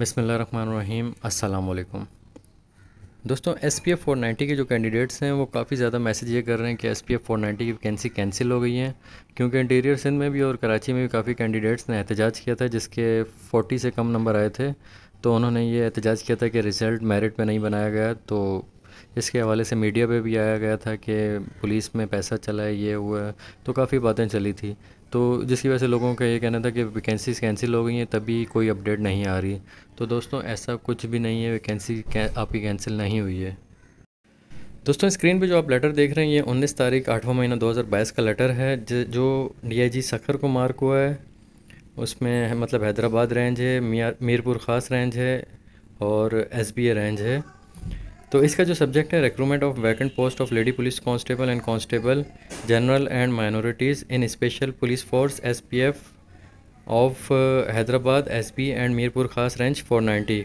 बसमीम् अल्लाम दोस्तों S P F four ninety के जो कैंडिडेट्स हैं वो काफ़ी ज़्यादा मैसेज ये कर रहे हैं कि S P F four ninety की वैकेंसी कैंसिल हो गई है क्योंकि इंटीरियर सिंध में भी और कराची में भी काफ़ी कैंडिडेट्स ने एहतजाज किया था जिसके फोर्टी से कम नंबर आए थे तो उन्होंने ये एहतजाज किया था कि रिज़ल्ट मेरिट में नहीं बनाया गया तो इसके हवाले से मीडिया पे भी आया गया था कि पुलिस में पैसा चला है ये हुआ तो काफ़ी बातें चली थी तो जिसकी वजह से लोगों का ये कहना था कि वैकेंसीज कैंसिल हो गई हैं तभी कोई अपडेट नहीं आ रही तो दोस्तों ऐसा कुछ भी नहीं है वैकेंसी आपकी कैंसिल नहीं हुई है दोस्तों स्क्रीन पे जो आप लेटर देख रहे हैं ये 19 तारीख आठवां महीना 2022 का लेटर है जो डीआईजी सखर को मार्क हुआ है उसमें मतलब हैदराबाद रेंज है मीरपुर ख़ास रेंज है और एस रेंज है तो इसका जो सब्जेक्ट है recruitment of vacant post of lady police constable and constable general and minorities in special police force SPF of Hyderabad SP and Mirpur Khas range 490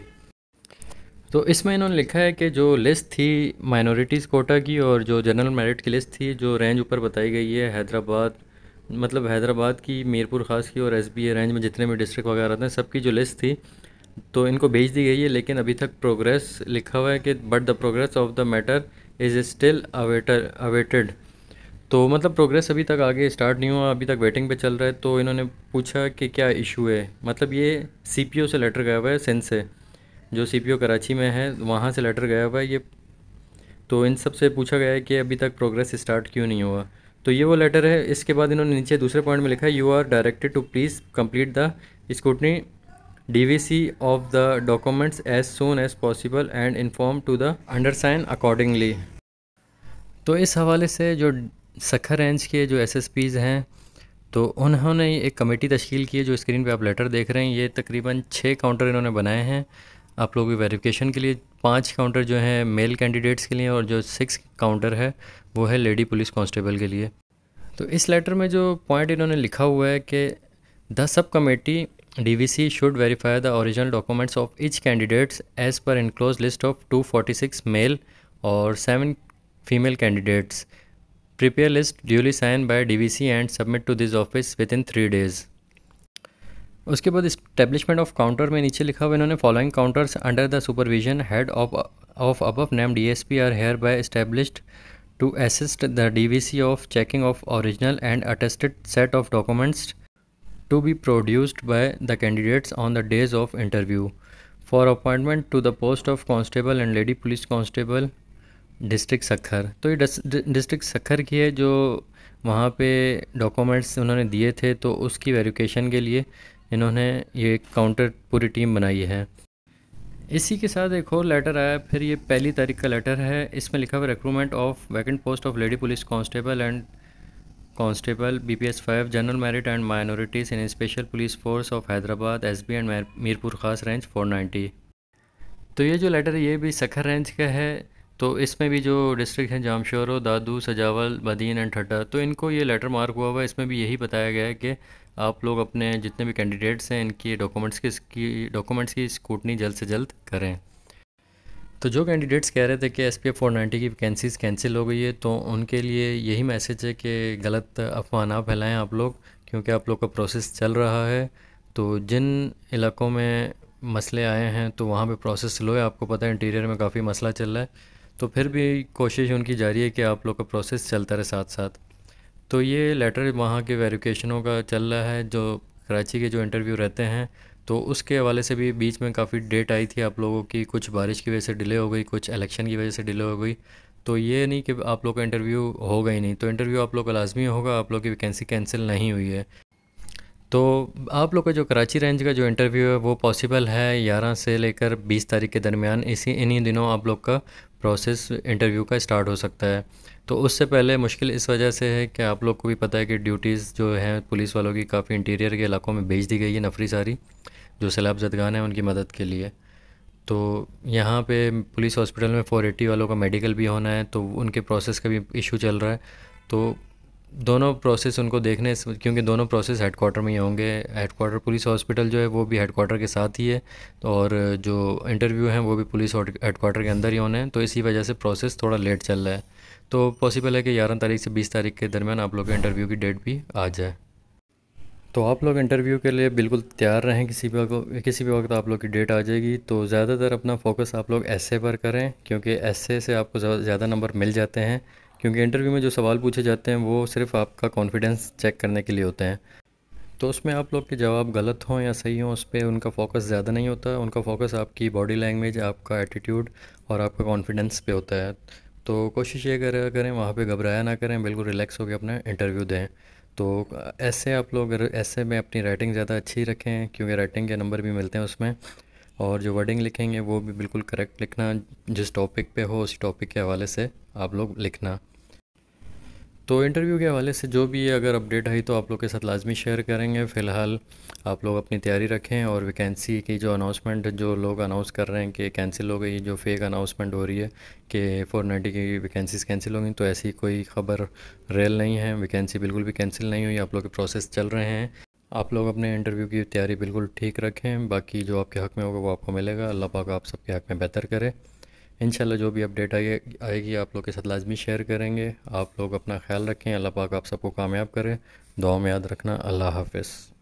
तो इसमें इन्होंने लिखा है कि जो लिस्ट थी माइनॉरिटीज़ कोटा की और जो जनरल मेरिट की लिस्ट थी जो रेंज ऊपर बताई गई है हैदराबाद मतलब हैदराबाद की मीरपुर खास की और एस रेंज में जितने भी डिस्ट्रिक्ट वगैरह थे सबकी जो लिस्ट थी तो इनको भेज दी गई है लेकिन अभी तक प्रोग्रेस लिखा हुआ है कि but the progress of the matter is still awaiter awaited तो मतलब प्रोग्रेस अभी तक आगे स्टार्ट नहीं हुआ अभी तक वेटिंग पे चल रहा है तो इन्होंने पूछा कि क्या इशू है मतलब ये सीपीओ से लेटर गया हुआ है सिंध से जो सीपीओ कराची में है वहाँ से लेटर गया हुआ है ये तो इन सब से पूछा गया है कि अभी तक प्रोग्रेस स्टार्ट क्यों नहीं हुआ तो ये वो लेटर है इसके बाद इन्होंने नीचे दूसरे पॉइंट में लिखा है you are directed to please complete the scrutiny DVC of the documents as soon as possible and inform to the undersign accordingly. तो इस हवाले से जो सखर रेंज के जो एस हैं तो उन्होंने एक कमेटी तश्ील की है जो स्क्रीन पे आप लेटर देख रहे हैं ये तकरीबन छः काउंटर इन्होंने बनाए हैं आप लोगों की वेरिफिकेशन के लिए पांच काउंटर जो हैं मेल कैंडिडेट्स के लिए और जो सिक्स काउंटर है वो है लेडी पुलिस कांस्टेबल के लिए तो इस लेटर में जो पॉइंट इन्होंने लिखा हुआ है कि the subcommittee DVC should verify the original documents of each candidates as per enclosed list of 246 male or 7 female candidates. Prepare list duly signed by DVC and submit to this office within 3 days. उसके बाद establishment of counter में नीचे लिखा हुआ इन्होंने following counters under the supervision head of of above name DSP are hereby established to assist the DVC of checking of original and attested set of documents to be produced by the candidates on the days of interview. For appointment to the post of constable and lady police constable, district Sukkur तो ये district Sukkur की है जो वहाँ पे documents उन्होंने दिए थे तो उसकी वेरिफिकेशन के लिए इन्होंने ये काउंटर पूरी टीम बनाई है इसी के साथ एक और लेटर आया फिर ये पहली तारीख का लेटर है इसमें लिखा हुआ recruitment of vacant post of lady police constable and constable B P S five general merit and minorities in special police force of Hyderabad S B and Mirpur Khas range four ninety तो ये जो लेटर ये भी Sukkur range का है तो इसमें भी जो डिस्ट्रिक्ट हैं जामशोरो दादू सजावल बदीन एंड ठट्टा तो इनको ये लेटर मार्क हुआ हुआ है इसमें भी यही बताया गया है कि आप लोग अपने जितने भी कैंडिडेट्स हैं इनकी डॉक्यूमेंट्स की डॉक्यूमेंट्स की स्कूटनी जल्द से जल्द करें तो जो कैंडिडेट्स कह रहे थे कि S P F four ninety की वैकेंसीज़ कैंसिल हो गई है तो उनके लिए यही मैसेज है कि गलत अफवाह ना फैलाएं आप लोग क्योंकि आप लोग का प्रोसेस चल रहा है तो जिन इलाकों में मसले आए हैं तो वहाँ पे प्रोसेस स्लो है आपको पता है इंटीरियर में काफ़ी मसला चल रहा है तो फिर भी कोशिश उनकी जारी है कि आप लोग का प्रोसेस चलता रहे साथ साथ तो ये लेटर वहाँ के वेरिफिकेशनों का चल रहा है जो कराची के जो इंटरव्यू रहते हैं तो उसके हवाले से भी बीच में काफ़ी डेट आई थी आप लोगों की कुछ बारिश की वजह से डिले हो गई कुछ इलेक्शन की वजह से डिले हो गई तो ये नहीं कि आप लोग का इंटरव्यू होगा ही नहीं तो इंटरव्यू आप लोग का लाजमी होगा आप लोग की वैकेंसी कैंसिल नहीं हुई है तो आप लोग का जो कराची रेंज का जो इंटरव्यू है वो पॉसिबल है 11 से लेकर 20 तारीख के दरमियान इसी इन्हीं दिनों आप लोग का प्रोसेस इंटरव्यू का स्टार्ट हो सकता है तो उससे पहले मुश्किल इस वजह से है कि आप लोग को भी पता है कि ड्यूटीज़ जो हैं पुलिस वालों की काफ़ी इंटीरियर के इलाकों में भेज दी गई है नफरी सारी जो सैलाब जदगान है उनकी मदद के लिए तो यहाँ पे पुलिस हॉस्पिटल में 480 वालों का मेडिकल भी होना है तो उनके प्रोसेस का भी इशू चल रहा है तो दोनों प्रोसेस उनको देखने क्योंकि दोनों प्रोसेस हेडकोार्टर में ही होंगे हेडकोार्टर पुलिस हॉस्पिटल जो है वो भी हेडकोार्टर के साथ ही है और जो इंटरव्यू हैं वो भी पुलिस हेडकोार्टर के अंदर ही होने हैं तो इसी वजह से प्रोसेस थोड़ा लेट चल रहा है तो पॉसिबल है कि ग्यारह तारीख से बीस तारीख के दरमियान आप लोग के इंटरव्यू की डेट भी आ जाए तो आप लोग इंटरव्यू के लिए बिल्कुल तैयार रहें किसी भी किसी भी वक्त आप लोग की डेट आ जाएगी तो ज़्यादातर अपना फोकस आप लोग एस पर करें क्योंकि एस से आपको ज़्यादा नंबर मिल जाते हैं क्योंकि इंटरव्यू में जो सवाल पूछे जाते हैं वो सिर्फ आपका कॉन्फिडेंस चेक करने के लिए होते हैं तो उसमें आप लोग के जवाब गलत हों या सही हों उस पर उनका फोकस ज़्यादा नहीं होता उनका फोकस आपकी बॉडी लैंग्वेज आपका एटीट्यूड और आपका कॉन्फिडेंस पे होता है तो कोशिश ये करें करें वहाँ पे घबराया ना करें बिल्कुल रिलैक्स होकर अपना इंटरव्यू दें तो ऐसे आप लोग ऐसे में अपनी राइटिंग ज़्यादा अच्छी रखें क्योंकि राइटिंग के नंबर भी मिलते हैं उसमें और जो वर्डिंग लिखेंगे वो भी बिल्कुल करेक्ट लिखना जिस टॉपिक पे हो उस टॉपिक के हवाले से आप लोग लिखना तो इंटरव्यू के हवाले से जो भी अगर अपडेट आई तो आप लोग के साथ लाजमी शेयर करेंगे फ़िलहाल आप लोग अपनी तैयारी रखें और वैकेंसी की जो अनाउंसमेंट जो लोग अनाउंस कर रहे हैं कि कैंसिल हो गई जो फेक अनाउंसमेंट हो रही है कि फोर नाइन्टी की वैकेंसीज कैंसिल हो गई तो ऐसी कोई खबर रेल नहीं है वैकेंसी बिल्कुल भी कैंसिल नहीं हुई आप लोग के प्रोसेस चल रहे हैं आप लोग अपने इंटरव्यू की तैयारी बिल्कुल ठीक रखें बाकी जो आपके हक़ में होगा वो आपको मिलेगा अल्लाह पाक आप सबके हक़ में बेहतर करें इन जो भी अपडेट आए आएगी आप लोग के साथ लाजमी शेयर करेंगे आप लोग अपना ख्याल रखें अल्लाह पाक आप सबको कामयाब करें दुआ में याद रखना अल्लाह हाफिज़